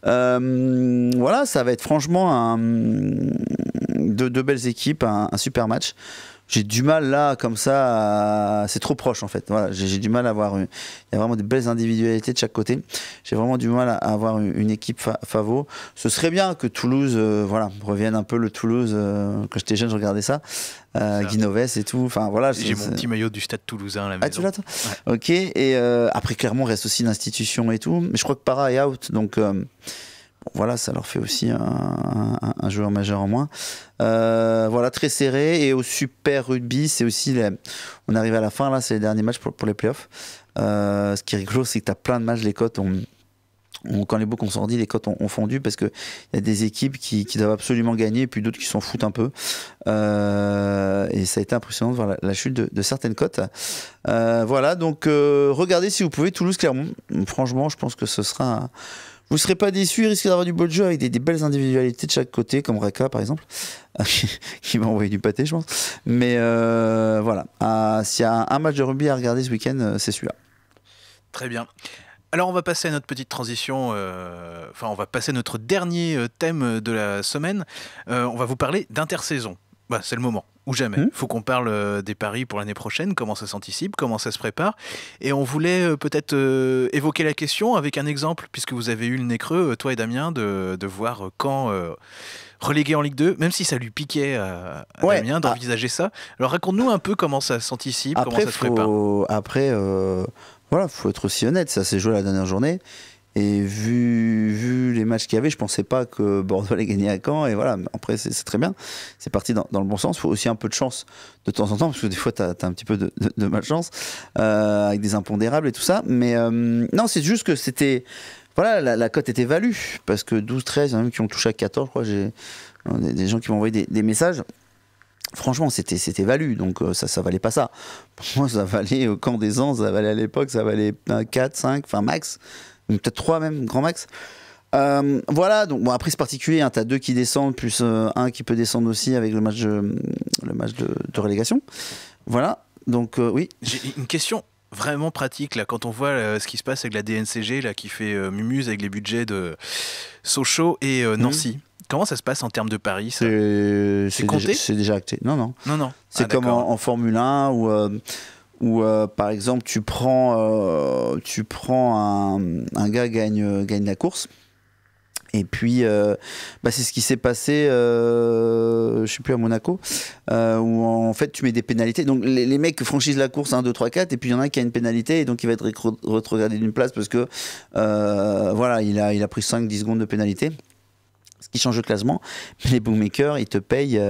Euh, voilà, ça va être franchement un, deux, belles équipes, un super match j'ai du mal là, comme ça, c'est trop proche en fait. Voilà, j'ai du mal à avoir. Il y a vraiment des belles individualités de chaque côté. J'ai vraiment du mal à avoir une, équipe fa favo. Ce serait bien que Toulouse, euh, voilà, revienne un peu le Toulouse. Euh, quand j'étais jeune, je regardais ça. Euh, Guinoves et tout. Enfin voilà. J'ai mon petit maillot du Stade Toulousain là la ah, Ok. Et euh, après clairement reste aussi l'institution et tout. Mais je crois que Para est out, donc voilà, ça leur fait aussi un, joueur majeur en moins. Euh, voilà, très serré. Et au Super Rugby, c'est aussi. On arrive à la fin, là, c'est les derniers matchs pour, les playoffs. Euh, ce qui est rigolo, c'est que tu as plein de matchs, les cotes quand les boucs ont sorti, les cotes ont, fondu parce qu'il y a des équipes qui, doivent absolument gagner et puis d'autres qui s'en foutent un peu. Euh, et ça a été impressionnant de voir la, chute de, certaines cotes. voilà, donc regardez si vous pouvez Toulouse-Clermont. Franchement, je pense que ce sera vous ne serez pas déçus, il risque d'avoir du beau jeu avec des, belles individualités de chaque côté, comme Raka par exemple, qui m'a envoyé du pâté, je pense. Mais euh, voilà, ah, s'il y a un match de rugby à regarder ce week-end, euh, c'est celui-là. Très bien. Alors on va passer à notre petite transition, euh, enfin on va passer à notre dernier thème de la semaine. on va vous parler d'intersaison bah, c'est le moment ou jamais. il hmm. Faut qu'on parle euh, des paris pour l'année prochaine, comment ça s'anticipe, comment ça se prépare. Et on voulait euh, peut-être euh, évoquer la question avec un exemple, puisque vous avez eu le nez creux, toi et Damien, de, de voir quand reléguer en Ligue 2, même si ça lui piquait à, Damien d'envisager ah. ça. Alors raconte-nous un peu comment ça s'anticipe, comment ça se prépare. après, euh, voilà, faut être aussi honnête, ça s'est joué la dernière journée. Et vu, les matchs qu'il y avait, je pensais pas que Bordeaux allait gagner à Caen. Et voilà, après, c'est très bien. C'est parti dans, le bon sens. Il faut aussi un peu de chance de temps en temps, parce que des fois, tu as, un petit peu de, malchance, euh, avec des impondérables et tout ça. Mais euh, non, c'est juste que c'était. Voilà, la, cote était value, parce que 12-13, hein, même qui ont touché à 14, je crois, j'ai hein, des, gens qui m'ont envoyé des, messages franchement, c'était valu. value, donc euh, ça ne valait pas ça. Pour moi, ça valait au camp des ans, ça valait à l'époque, ça valait 4, 5, enfin max peut-être trois même, grand max. Euh, voilà, donc bon, après c'est particulier, un hein. t'as as deux qui descendent, plus euh, un qui peut descendre aussi avec le match, de, le match de, relégation. Voilà, donc euh, oui. J'ai une question vraiment pratique là, quand on voit ce qui se passe avec la DNCG là, qui fait mumuse avec les budgets de Sochaux et Nancy. Mhm. Comment ça se passe en termes de paris C'est déjà, déjà, acté. Non, non. Non, non. C'est ah, comme en, en, Formule 1 ou où euh, par exemple tu prends, euh, tu prends un, gars gagne, euh, gagne la course. Et puis, bah, c'est ce qui s'est passé, je sais plus, à Monaco, où en fait tu mets des pénalités. Donc les, mecs franchissent la course 1, 2, 3, 4, et puis il y en a un qui a une pénalité, et donc il va être retrogradé d'une place parce que voilà, il a, il a pris 5-10 secondes de pénalité ce qui change le classement. les bookmakers, ils te payent,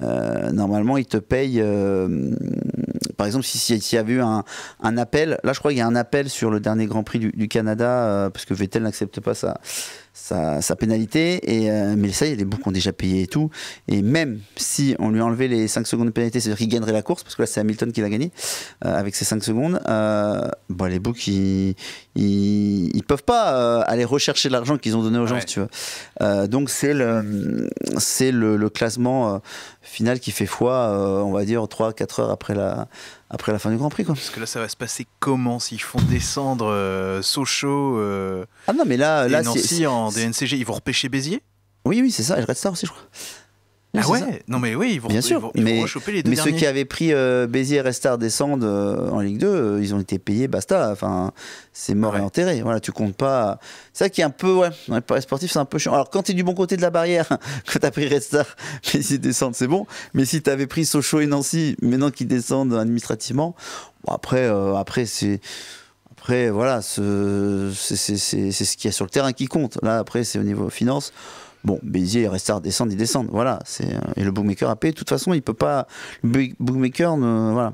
normalement, ils te payent, par exemple, s'il y a eu un, appel, là je crois qu'il y a un appel sur le dernier Grand Prix du, Canada, euh, parce que Vettel n'accepte pas ça sa, sa pénalité. Et, euh, mais ça, y a des qui ont déjà payé et tout. Et même si on lui enlevait les 5 secondes de pénalité, c'est-à-dire qu'il gagnerait la course, parce que là, c'est Hamilton qui l'a gagné euh, avec ses 5 secondes, bah, les boucs, ils, ils, peuvent pas aller rechercher l'argent qu'ils ont donné aux gens, tu vois. donc, c'est le, c'est le, le classement final qui fait foi, on va dire, 3-4 heures après la après la fin du Grand Prix. Quoi. Parce que là, ça va se passer comment s'ils font descendre euh, Sochaux euh, ah non, mais là, là, et Nancy en DNCG Ils vont repêcher Béziers Oui, oui, c'est ça. Et Red Star aussi, je crois ah ouais Non mais oui, ils vont, Bien sûr, ils vont, les deux Mais ceux qui avaient pris euh, Béziers, Restart, descendent euh, en Ligue 2, euh, ils ont été payés, basta. Enfin, c'est mort et enterré. Voilà, tu comptes pas. C'est ça qui est un peu, ouais, dans les paris sportifs, c'est un peu chiant. Alors quand tu es du bon côté de la barrière, quand tu as pris Restart, Béziers, c'est bon. Mais si tu avais pris Sochaux et Nancy, maintenant qu'ils descendent administrativement, après, après c'est après, voilà, c'est ce qu'il y a sur le terrain qui compte. Là, après, c'est au niveau finance. Bon, Béziers, il reste à redescendre, ils descendent. Voilà. Euh, et le bookmaker a payé. De toute façon, il peut pas. Le bookmaker, ne, voilà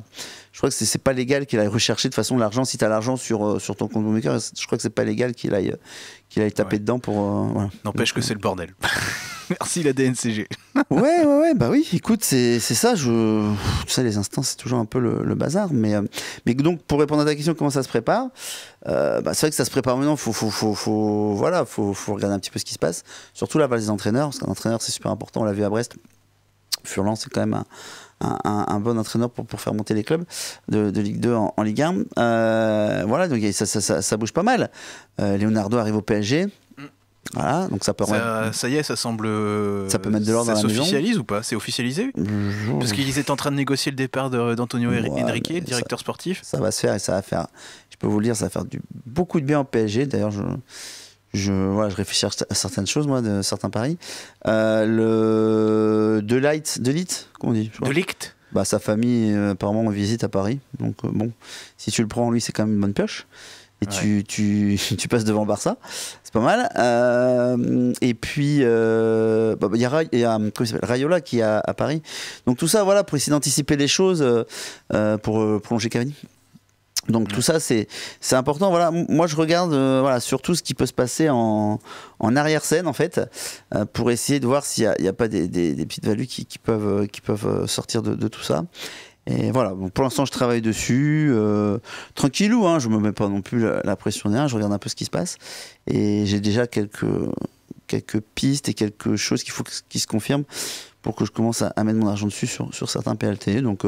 je crois que c'est pas légal qu'il aille rechercher de façon l'argent. Si tu as l'argent sur, euh, sur ton compte maker je crois que c'est pas légal qu'il aille, qu'il aille taper dedans pour. Euh, N'empêche que c'est le bordel. Merci la DNCG. ouais, ouais, ouais, bah oui, écoute, c'est ça, je... sais les instants, c'est toujours un peu le, bazar. Mais, euh, mais donc, pour répondre à ta question, comment ça se prépare bah, C'est vrai que ça se prépare maintenant, faut, faut, faut, faut voilà, faut, regarder un petit peu ce qui se passe. Surtout la base des entraîneurs, parce qu'un entraîneur, c'est super important, on l'a vu à Brest. Furlan, c'est quand même un, un, bon entraîneur pour, pour faire monter les clubs de, Ligue 2 en, Ligue 1. Euh, voilà, donc ça, ça, bouge pas mal. Euh, Leonardo arrive au PSG. Mm. Voilà, donc ça peut ça, y est, ça semble. Ça peut mettre de l'ordre dans la maison. Ça s'officialise ou pas C'est officialisé Parce qu'ils étaient en train de négocier le départ d'Antonio Henrique, Henrique, directeur sportif. Ça va se faire et ça va faire. Je peux vous le dire, ça va faire du, beaucoup de bien au PSG. D'ailleurs, je, je, ouais, je réfléchis à certaines choses, moi, de certains paris. Euh, le de Light, de Lit, comment dit De bah, Sa famille, euh, apparemment, visite à Paris. Donc, euh, bon, si tu le prends, lui, c'est quand même une bonne pioche. Et tu, tu, tu, passes devant Barça, c'est pas mal. Euh, et puis, euh, bah, bah, il bah, y a, y a Rayola qui est à, à, Paris. Donc tout ça, voilà, pour essayer d'anticiper les choses, pour prolonger Cavani. Donc tout ça, c'est c'est important. Voilà, moi je regarde euh, voilà, surtout ce qui peut se passer en, en arrière-scène, en fait, euh, pour essayer de voir s'il n'y a, a, pas des, des, des petites values qui, qui, peuvent, euh, qui peuvent sortir de, de tout ça. Et voilà, pour l'instant je travaille dessus, euh, tranquillou, hein, je me mets pas non plus la, pression derrière, je regarde un peu ce qui se passe. Et j'ai déjà quelques, quelques pistes et quelque chose qu'il faut qui se confirme pour que je commence à, mettre mon argent dessus sur, sur certains PLT. Donc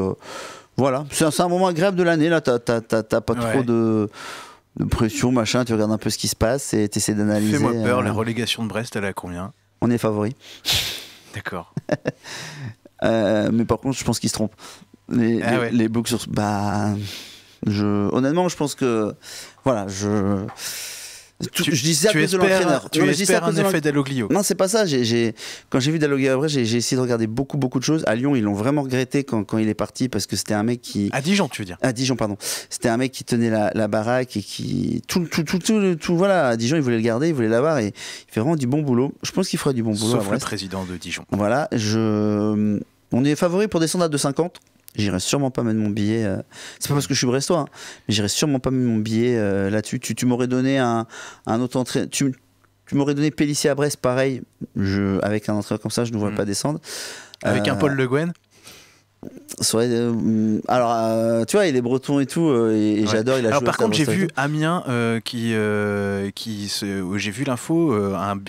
voilà, c'est un moment agréable de l'année, là, t'as pas trop de, pression, machin, tu regardes un peu ce qui se passe et t'essaies d'analyser. Fais-moi peur, euh, la relégation de Brest, elle à combien On est favori. D'accord. Euh, mais par contre, je pense qu'ils se trompent. Les, ah books sur... Bah, honnêtement, je pense que... Voilà, je tu, je dis tu à cause espères, Tu un effet Daloglio Non, c'est pas ça. j'ai Quand j'ai vu D'Aloglio après, j'ai essayé de regarder beaucoup, beaucoup de choses. À Lyon, ils l'ont vraiment regretté quand, quand, il est parti parce que c'était un mec qui. À Dijon, tu veux dire À Dijon, pardon. C'était un mec qui tenait la, la, baraque et qui. Tout, tout, tout, tout, Voilà, à Dijon, il voulait le garder, il voulait l'avoir et il fait vraiment du bon boulot. Je pense qu'il fera du bon boulot. Sauf le président de Dijon. Voilà, je. On est favori pour descendre à 2,50. J'irai sûrement pas mettre mon billet. Euh, c'est pas parce que je suis brestois, hein, mais j'irai sûrement pas mettre mon billet euh, là-dessus. Tu, m'aurais donné un, autre entraîneur Tu, m'aurais donné Pellissier à Brest, pareil. Je, avec un entraîneur comme ça, je ne voudrais hmm. pas descendre. Avec un Paul euh, Le Guen hmm, alors, tu vois, il est breton et tout, et, j'adore. Il a alors, par contre, j'ai vu Amiens qui, j'ai vu l'info,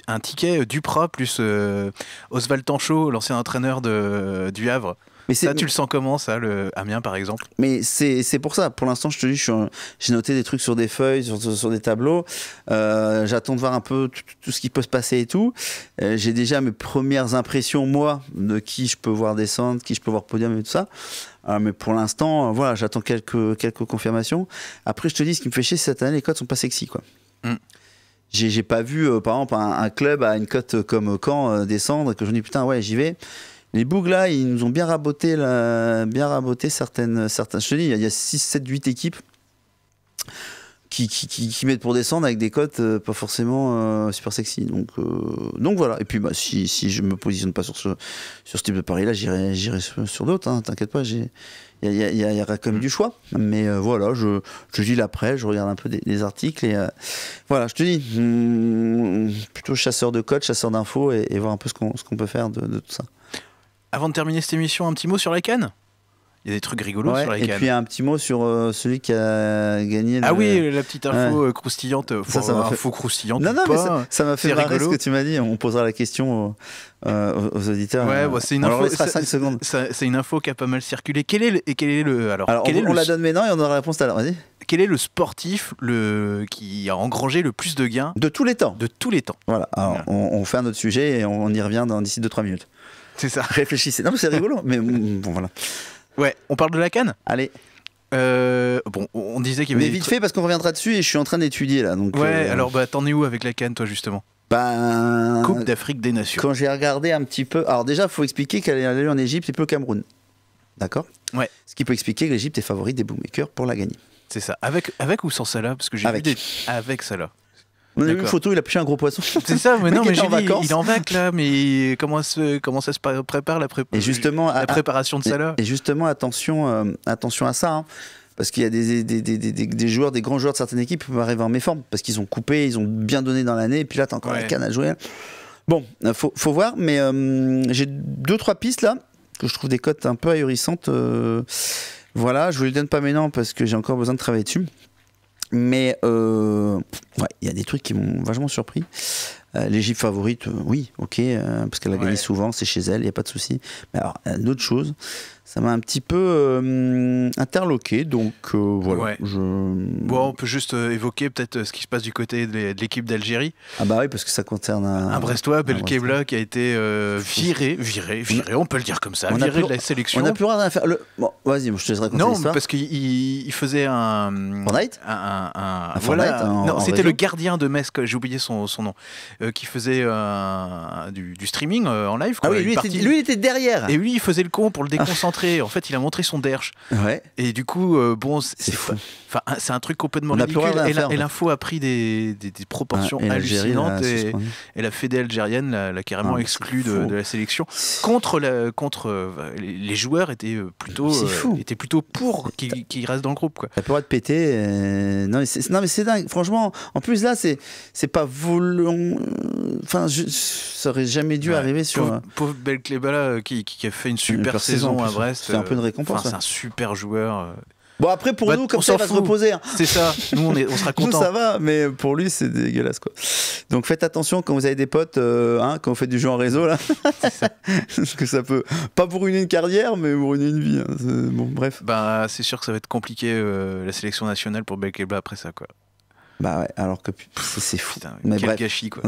un, ticket Duprat plus Oswald Tanchot, l'ancien entraîneur de, du Havre. Mais ça, tu le sens comment, ça, le Amiens, par exemple Mais c'est pour ça. Pour l'instant, je te dis, j'ai noté des trucs sur des feuilles, sur, des tableaux. Euh, j'attends de voir un peu tout, ce qui peut se passer et tout. Euh, j'ai déjà mes premières impressions, moi, de qui je peux voir descendre, qui je peux voir podium et tout ça. Euh, mais pour l'instant, voilà, j'attends quelques, quelques confirmations. Après, je te dis, ce qui me fait chier, cette année, les cotes sont pas sexy, quoi. Hmm. j'ai pas vu par exemple un, club à une cote comme Caen descendre que je me dis putain ouais j'y vais les Bougs, là, ils nous ont bien raboté, bien raboté certaines, certains Je te dis, il y a 6, 7, 8 équipes. Qui, qui, mettent pour descendre avec des cotes euh, pas forcément euh, super sexy. Donc, euh, donc voilà. Et puis bah, si, si je me positionne pas sur ce, sur ce type de pari-là, j'irai sur, d'autres. Hein. T'inquiète pas, il y, aura quand même mm. du choix. Mais voilà, je, je lis l'après, je regarde un peu des, articles. Et voilà, je te dis, mm, plutôt chasseur de cotes, chasseur d'infos et, voir un peu ce qu'on peut faire de tout ça. Avant de terminer cette émission, un petit mot sur la canne il y a des trucs rigolos sur la canne. Et puis un petit mot sur euh, celui qui a gagné. Ah oui, la petite info euh, croustillante. Ça, m'a info fait... croustillante. Non, non, mais ça, m'a fait marrer ce que tu m'as dit. On posera la question aux, euh, auditeurs. Ouais, bah, c'est une info. une info qui a pas mal circulé. Quel est et quel est le alors, on, la donne maintenant et on aura la réponse tout à l'heure. Vas-y. Quel est le sportif le qui a engrangé le plus de gains de tous les temps De tous les temps. Voilà. On, on, fait un autre sujet et on, y revient d'ici 2-3 minutes. C'est ça. Réfléchissez. Non, c'est rigolo. mais bon, voilà. Ouais, on parle de la canne Allez. Euh, bon, on disait qu'il y Mais vite fait, parce qu'on reviendra dessus et je suis en train d'étudier là. Donc, ouais, euh, alors bah, t'en es où avec la canne, toi, justement ben... Coupe d'Afrique des Nations. Quand j'ai regardé un petit peu. Alors, déjà, il faut expliquer qu'elle est allée en Égypte et puis au Cameroun. D'accord Ouais. Ce qui peut expliquer que l'Égypte est favorite des bookmakers pour la gagner. C'est ça. Avec, avec ou sans Salah Parce que j'ai avec. vu Avec Salah. On a une photo, il a pêché un gros poisson. C'est ça, mais non, mais j'ai il est en vacances là, mais comment, comment ça se prépare la, et justement, la préparation de ça là Et justement, attention, euh, attention à ça. Hein, parce qu'il y a des, des, joueurs, des grands joueurs de certaines équipes qui peuvent arriver en méforme, parce qu'ils ont coupé, ils ont bien donné dans l'année, et puis là, t'as encore la canne à jouer. Bon, euh, faut, faut voir, mais euh, j'ai deux, trois pistes là, que je trouve des cotes un peu ahurissantes. voilà, je vous les donne pas maintenant parce que j'ai encore besoin de travailler dessus. Mais euh, il y a des trucs qui m'ont vachement surpris. Euh, L'Égypte favorite, euh, oui, ok, euh, parce qu'elle a gagné souvent, c'est chez elle, il n'y a pas de souci. Mais alors, d'autres choses ça m'a un petit peu euh, interloqué. Donc euh, voilà. on peut juste euh, évoquer peut-être ce qui se passe du côté de l'équipe d'Algérie. Ah bah oui, parce que ça concerne un, Brestois, Belkebla, qui a été viré, viré, viré, on peut le dire comme ça, on viré de la sélection. On n'a plus rien à faire. vas-y, je te laisse raconter Non, parce qu'il faisait un. un, un, un, voilà. c'était le gardien de Metz, j'ai oublié son, nom, qui faisait du, streaming en live. Ah oui, lui, lui, il était derrière. Et lui, il faisait le con pour le déconcentrer. Ah. En fait, il a montré son derche. Et du coup, euh, bon, c'est fou c'est un truc complètement ridicule. et l'info a pris des, proportions et hallucinantes. Et, la fédé algérienne l'a carrément exclu ah, exclue de, la sélection. Contre, contre euh, les joueurs étaient euh, plutôt, euh, étaient plutôt pour qu'ils restent dans le groupe. Quoi. pourrait peur de péter. Non, mais c'est dingue. Franchement, en plus, là, c'est pas voulu. Enfin, ça aurait jamais dû arriver sur. Pauvre, pauvre Belklebala qui, qui, a fait une super, saison, à Brest. C'est un peu une récompense. C'est un super joueur. Bon, après, pour bah, nous, comme ça, il va se reposer. Hein. C'est ça. Nous, on, sera content. ça va, mais pour lui, c'est dégueulasse, quoi. Donc, faites attention quand vous avez des potes, euh, hein, quand vous faites du jeu en réseau, là. Parce que ça peut pas pour ruiner une carrière, mais pour ruiner une vie. Hein. Bon, bref. Bah, c'est sûr que ça va être compliqué, euh, la sélection nationale pour Belkebla après ça, quoi. Bah ouais, alors que c'est fou. quel gâchis quoi.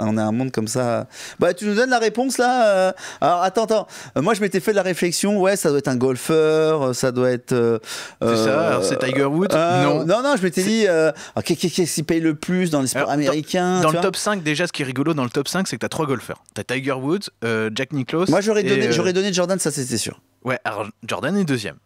On a un monde comme ça. Bah tu nous donnes la réponse là euh, Alors attends, attends. Euh, moi je m'étais fait de la réflexion. Ouais, ça doit être un golfeur, euh, ça doit être. c'est ça, c'est Tiger Woods Non. Non, non, je m'étais dit. Ah, qu'est-ce qui paye le plus dans les sports américains Dans, le top 5, déjà ce qui est rigolo dans le top 5, c'est que t'as trois golfeurs. T'as Tiger Woods, Jack Nicklaus. Moi j'aurais donné, donné Jordan, ça c'était sûr. Ouais, alors Jordan est deuxième.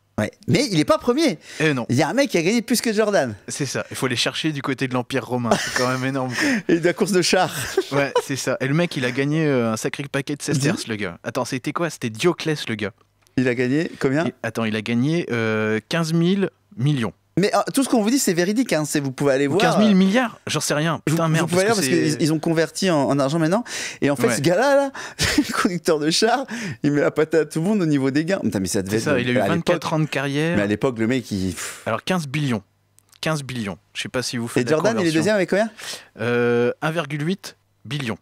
Mais il n'est pas premier. Eh non. Il y a un mec qui a gagné plus que Jordan. C'est ça. Il faut les chercher du côté de l'Empire romain. C'est quand même énorme. Et de la course de char. ouais, c'est ça. Et le mec, il a gagné euh, un sacré paquet de sesterces, le gars. Attends, c'était quoi C'était Dioclès, le gars. Il a gagné combien Attends, il a gagné 15 euh, 000 millions. Mais ah, tout ce qu'on vous dit, c'est véridique. Hein. vous pouvez aller voir. 15 000 euh, milliards, j'en sais rien. Putain, vous, merde. Vous pouvez aller parce qu'ils ont converti en, argent maintenant. Et en fait, ce gars-là, le conducteur de char, il met la patate à tout le monde au niveau des gains. Putain, mais ça devait ça, il a eu 24 ans de carrière. Mais à l'époque, le mec, il. Alors 15 billions. 15 billions. Je sais pas si vous faites. Et Jordan, il est deuxième avec combien 1,8 euh, billion.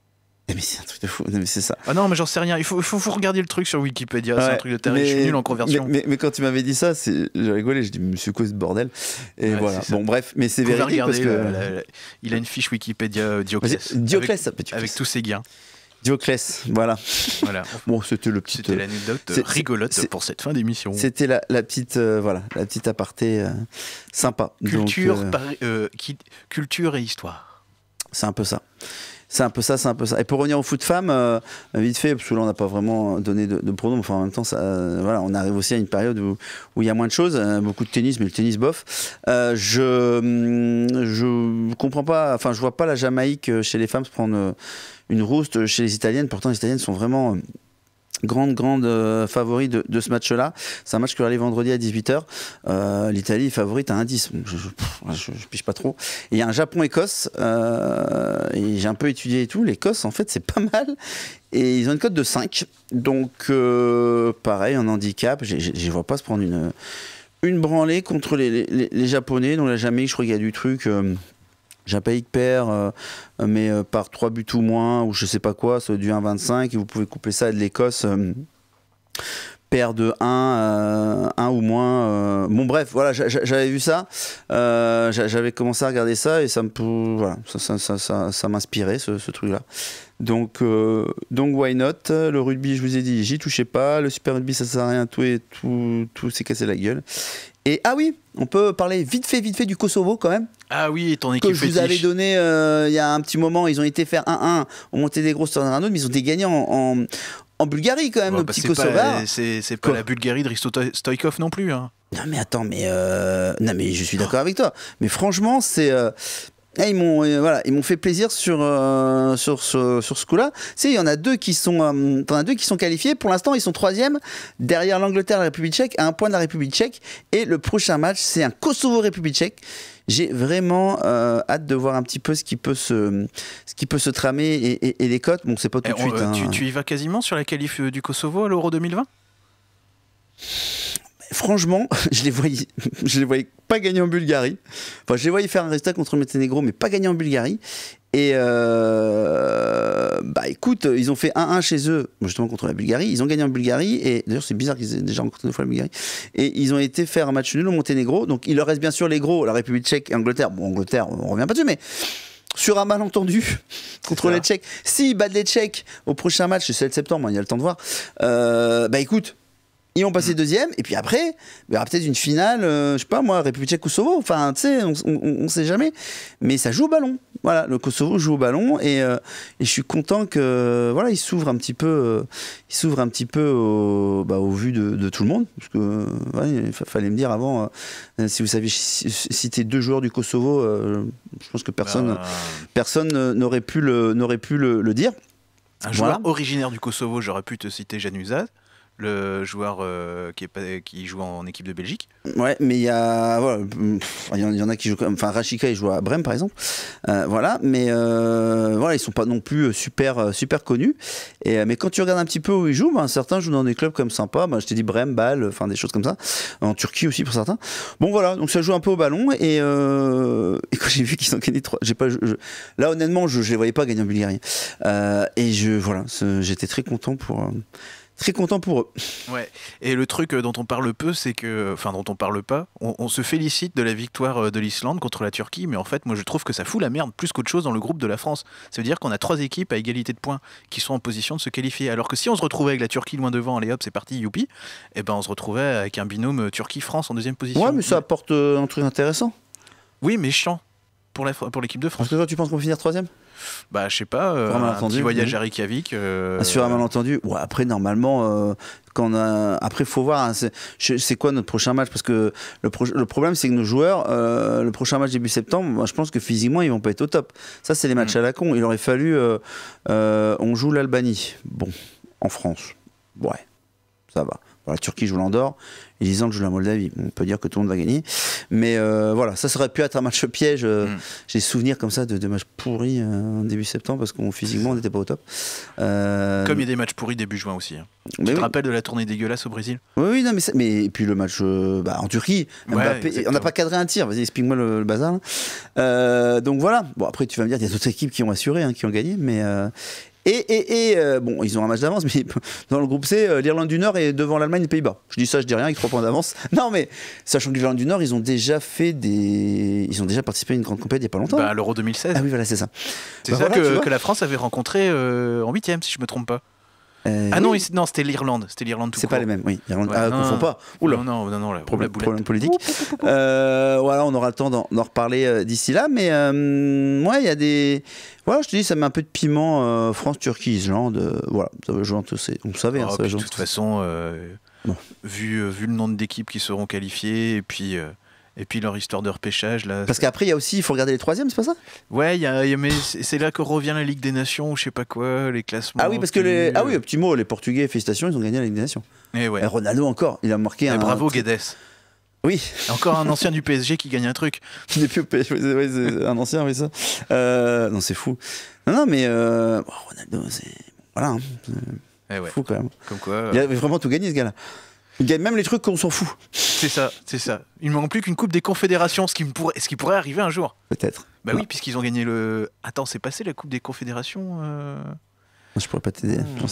Mais c'est un truc de fou, c'est ça. Ah non, mais j'en sais rien. Il faut, regarder le truc sur Wikipédia. c'est un truc de taré. Je suis nul en conversion. Mais, quand tu m'avais dit ça, j'ai rigolé. J'ai dit, Monsieur c'est quoi ce bordel Et voilà. Bon, bref, mais c'est vrai il a une fiche Wikipédia euh, Dioclès. Bah, Dioclès, avec, tous ses gains. Dioclès, voilà. voilà. Bon, c'était le petit. C'était euh, l'anecdote rigolote pour cette fin d'émission. C'était la, petite, euh, voilà, la petite aparté sympa. qui, culture et histoire. C'est un peu ça. C'est un peu ça, c'est un peu ça. Et pour revenir au foot femme, euh, vite fait, parce que là on n'a pas vraiment donné de, pronom, enfin en même temps, ça, euh, voilà, on arrive aussi à une période où il y a moins de choses, euh, beaucoup de tennis, mais le tennis bof. je hum, je comprends pas, enfin je vois pas la Jamaïque chez les femmes se prendre une rouste chez les Italiennes. Pourtant les Italiennes sont vraiment grande grande euh, favori de, ce match-là. C'est un match qui va aller vendredi à 18h. Euh, L'Italie est favorite à 1-10. Je, je, pas trop. il y a un Japon-Écosse. Euh, j'ai un peu étudié et tout. L'Écosse, en fait, c'est pas mal. Et ils ont une cote de 5. Donc, pareil, un handicap. Je ne vois pas se prendre une, une branlée contre les, Japonais. Donc la jamais, je crois qu'il y a du truc j'ai un pays qui perd, mais euh, par 3 buts ou moins, ou je sais pas quoi, c'est du 25 et vous pouvez couper ça de l'Écosse. Euh, père perd de 1, 1 euh, ou moins. Bon bref, voilà, j'avais vu ça, j'avais commencé à regarder ça et ça me, ça, m'inspirait ce, truc-là. Donc, donc why not Le rugby, je vous ai dit, j'y touchais pas. Le super rugby, ça sert à rien, tout tout, tout s'est cassé la gueule. Et ah oui, on peut parler vite fait, vite fait du Kosovo quand même. Ah oui, ton équipe Que je vous avais donné euh, il y a un petit moment, ils ont été faire 1-1, ont monté des grosses autre, mais ils ont été gagnants en, Bulgarie quand même, nos petits Kosovars. C'est pas, la Bulgarie de Risto Stoikov non plus. Hein. Non mais attends, mais euh, non mais je suis d'accord avec toi. Mais franchement, c'est euh, ils m'ont euh, voilà, ils m'ont fait plaisir sur euh, sur ce sur ce coup-là. Tu sais, il y en a deux qui sont euh, en a deux qui sont qualifiés. Pour l'instant, ils sont troisième derrière l'Angleterre, la République Tchèque, à un point de la République Tchèque. Et le prochain match, c'est un Kosovo République Tchèque. J'ai vraiment hâte de voir un petit peu ce qui peut se ce qui peut se tramer et, les cotes. Bon, c'est pas tout de suite. Tu, hein. tu, y vas quasiment sur la qualif du Kosovo à l'Euro 2020 franchement, je les voyais, je les voyais pas gagner en Bulgarie. Enfin, je les voyais faire un résultat contre le Monténégro, mais pas gagner en Bulgarie. Et euh, bah écoute, ils ont fait 1-1 chez eux, justement contre la Bulgarie. Ils ont gagné en Bulgarie. Et d'ailleurs, c'est bizarre qu'ils aient déjà rencontré une fois la Bulgarie. Et ils ont été faire un match nul au Monténégro. Donc il leur reste bien sûr les gros, la République tchèque et Angleterre. Bon, Angleterre, on revient pas dessus, mais sur un malentendu contre les Tchèques. S'ils si battent les Tchèques au prochain match, le 7 septembre, hein, il y a le temps de voir. Euh, bah écoute, ils ont passé deuxième, et puis après, il y aura peut-être une finale, euh, je sais pas moi, République tchèque Kosovo, enfin, tu sais, on, on, sait jamais. Mais ça joue au ballon. Voilà, le Kosovo joue au ballon, euh, et, je suis content que, voilà, il s'ouvre un petit peu, euh, il s'ouvre un petit peu au, bah, vu de, tout le monde, parce que, il fallait me dire avant, euh, si vous saviez citer deux joueurs du Kosovo, je pense que personne, bah, personne n'aurait pu le, n'aurait pu le, dire. Un joueur originaire du Kosovo, j'aurais pu te citer Januzaj le joueur euh, qui, est, qui joue en équipe de Belgique. Ouais, mais il y voilà, il y, en a qui jouent comme, enfin Rachika il joue à Brême par exemple, euh, voilà, mais euh, voilà ils sont pas non plus super super connus. Et euh, mais quand tu regardes un petit peu où ils jouent, ben, certains jouent dans des clubs comme sympa, ben, je t'ai dit Brême, Bâle, enfin des choses comme ça, en Turquie aussi pour certains. Bon voilà, donc ça joue un peu au ballon et, quand j'ai vu qu'ils ont gagné trois, j'ai pas, là honnêtement je, ne les voyais pas gagner en Bulgarie. et je voilà, j'étais très content pour très content pour eux. Ouais. Et le truc euh, dont on parle peu, c'est que, enfin, dont on parle pas, on, se félicite de la victoire euh, de l'Islande contre la Turquie, mais en fait, moi, je trouve que ça fout la merde plus qu'autre chose dans le groupe de la France. Ça veut dire qu'on a trois équipes à égalité de points qui sont en position de se qualifier. Alors que si on se retrouvait avec la Turquie loin devant, allez hop, c'est parti, youpi, Et eh ben, on se retrouvait avec un binôme euh, Turquie-France en deuxième position. Ouais, mais ça apporte un truc intéressant. Oui, mais chiant pour l'équipe de France. Parce que toi, tu penses qu'on va finir troisième bah, je sais pas, euh, un, voyage à Reykjavik. Euh, Sur un malentendu. après, normalement, euh, quand après faut voir hein, c'est quoi notre prochain match parce que le, problème c'est que nos joueurs euh, le prochain match début septembre je pense que physiquement ils vont pas être au top ça c'est les matchs mm. à la con il aurait fallu on joue l'Albanie bon en France ouais ça va la Turquie joue l'Andorre et l'Islande joue la Moldavie. On peut dire que tout le monde va gagner. Mais euh, voilà, ça, aurait pu être un match piège. Euh, mm. J'ai souvenir comme ça de, matchs pourris en euh, début septembre parce qu'on physiquement on n'était pas au top. Comme il y a des matchs pourris début juin aussi. Hein. Tu te rappelles de la tournée dégueulasse au Brésil Oui, oui, non, mais, mais puis le match bah, en Turquie, on n'a pas cadré un tir. Vas-y, explique-moi le, bazar. donc voilà. Bon après tu vas me dire il y a d'autres équipes qui ont assuré, hein, qui ont gagné, mais et, et, euh, bon, ils ont un match d'avance, mais dans le groupe C, euh, l'Irlande du Nord est devant l'Allemagne et les Pays-Bas. Je dis ça, je dis rien, avec trois points d'avance. Non, mais sachant que l'Irlande du Nord, ils ont déjà fait des. Ils ont déjà participé à une grande compétition il n'y a pas longtemps. Hein. Bah, L'Euro 2016. Ah oui, voilà, c'est ça. C'est bah ça que, la France avait rencontré euh, en huitième, si je ne me trompe pas. Euh, ah non, c'était l'Irlande. C'était l'Irlande C'est pas les mêmes, oui. Ils ne ah, pas. Oula. Non, non, non, non problème, politique. Euh, voilà, on aura le temps d'en reparler euh, d'ici là. Mais moi, ouais, il y a des. Voilà, je te dis, ça met un peu de piment France-Turquie, Islande. voilà, ça va on savait. Oh, hein, ah, ça de toute façon, vu le nombre d'équipes qui seront qualifiées et puis et puis leur histoire de repêchage. Là, Parce qu'après, il y a aussi, il faut regarder les troisièmes, c'est pas ça Ouais, mais c'est là que revient la Ligue des Nations, ou je sais pas quoi, les classements. Ah oui, parce que les... ah oui, euh. petit mot, les Portugais, félicitations, ils ont gagné la Ligue des Nations. Et, eh ouais. Et Ronaldo encore, il a marqué Et un. Bravo Guedes. Oui. Encore un ancien du PSG qui gagne un truc. n'est plus Oui, un ancien, oui, ça. Euh, non, c'est fou. Non, non, mais euh, oh, Ronaldo, c'est. Voilà. Hein. Eh ouais. Fou quand même. Comme quoi. Il a vraiment tout gagné, ce gars-là. Ils gagnent même les trucs qu'on s'en fout. C'est ça, c'est ça. Il ne manque plus qu'une Coupe des Confédérations, ce qui, me pourrait, ce qui pourrait arriver un jour. Peut-être. Bah oui, puisqu'ils ont gagné le. Attends, c'est passé la Coupe des Confédérations euh Je pourrais pas t'aider, hmm.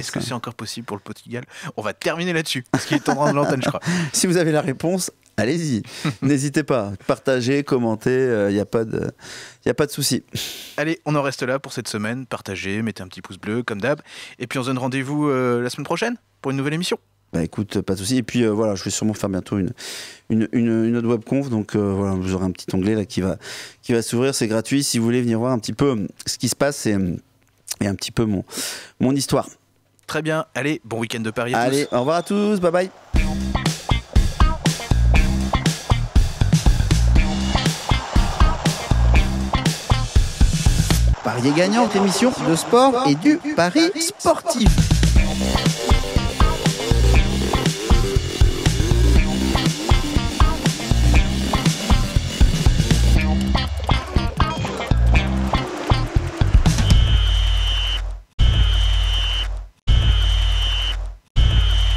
Est-ce que c'est encore possible pour le Portugal On va terminer là-dessus, parce qu'il est temps de l'antenne, je crois. si vous avez la réponse, allez-y. N'hésitez pas, partagez, commentez, il euh, n'y a pas de, y a pas de souci. Allez, on en reste là pour cette semaine. Partagez, mettez un petit pouce bleu, comme d'hab. Et puis on se donne rendez-vous euh, la semaine prochaine pour une nouvelle émission. Bah, écoute, pas de souci. Et puis euh, voilà, je vais sûrement faire bientôt une, une, une, autre webconf. Donc euh, voilà, vous aurez un petit onglet là qui va, qui va s'ouvrir. C'est gratuit. Si vous voulez venir voir un petit peu euh, ce qui se passe et, et un petit peu mon, mon histoire. Très bien. Allez, bon week-end de Paris. Allez, au revoir à tous. Bye bye. est gagnant, émission de sport et du Paris sportif.